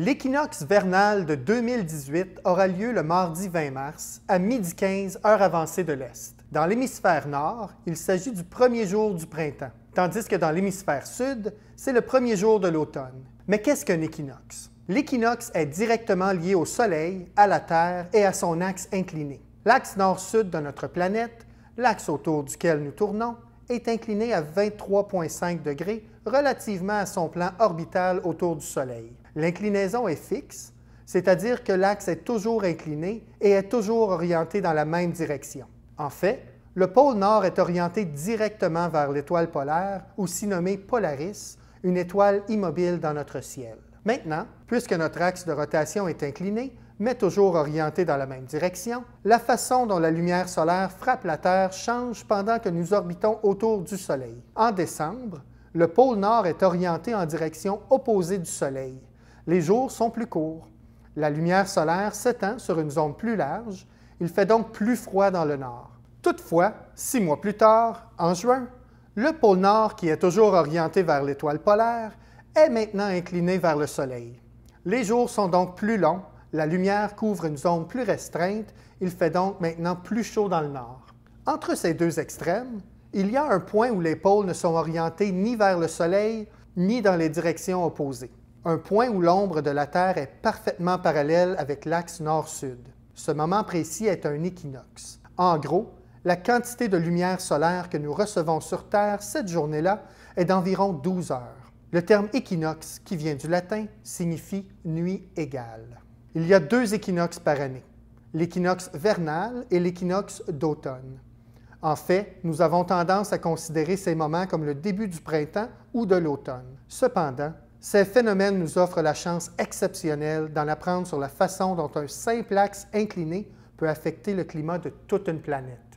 L'équinoxe vernal de 2018 aura lieu le mardi 20 mars à 12h15 heure avancée de l'Est. Dans l'hémisphère nord, il s'agit du premier jour du printemps, tandis que dans l'hémisphère sud, c'est le premier jour de l'automne. Mais qu'est-ce qu'un équinoxe? L'équinoxe est directement lié au Soleil, à la Terre et à son axe incliné. L'axe nord-sud de notre planète, l'axe autour duquel nous tournons, est incliné à 23,5 degrés relativement à son plan orbital autour du Soleil. L'inclinaison est fixe, c'est-à-dire que l'axe est toujours incliné et est toujours orienté dans la même direction. En fait, le pôle nord est orienté directement vers l'étoile polaire, aussi nommée Polaris, une étoile immobile dans notre ciel. Maintenant, puisque notre axe de rotation est incliné, mais toujours orienté dans la même direction, la façon dont la lumière solaire frappe la Terre change pendant que nous orbitons autour du Soleil. En décembre, le pôle nord est orienté en direction opposée du Soleil, les jours sont plus courts. La lumière solaire s'étend sur une zone plus large. Il fait donc plus froid dans le nord. Toutefois, six mois plus tard, en juin, le pôle nord, qui est toujours orienté vers l'étoile polaire, est maintenant incliné vers le soleil. Les jours sont donc plus longs, la lumière couvre une zone plus restreinte, il fait donc maintenant plus chaud dans le nord. Entre ces deux extrêmes, il y a un point où les pôles ne sont orientés ni vers le soleil ni dans les directions opposées un point où l'ombre de la Terre est parfaitement parallèle avec l'axe nord-sud. Ce moment précis est un équinoxe. En gros, la quantité de lumière solaire que nous recevons sur Terre cette journée-là est d'environ 12 heures. Le terme équinoxe, qui vient du latin, signifie nuit égale. Il y a deux équinoxes par année, l'équinoxe vernal et l'équinoxe d'automne. En fait, nous avons tendance à considérer ces moments comme le début du printemps ou de l'automne. Cependant, ces phénomènes nous offrent la chance exceptionnelle d'en apprendre sur la façon dont un simple axe incliné peut affecter le climat de toute une planète.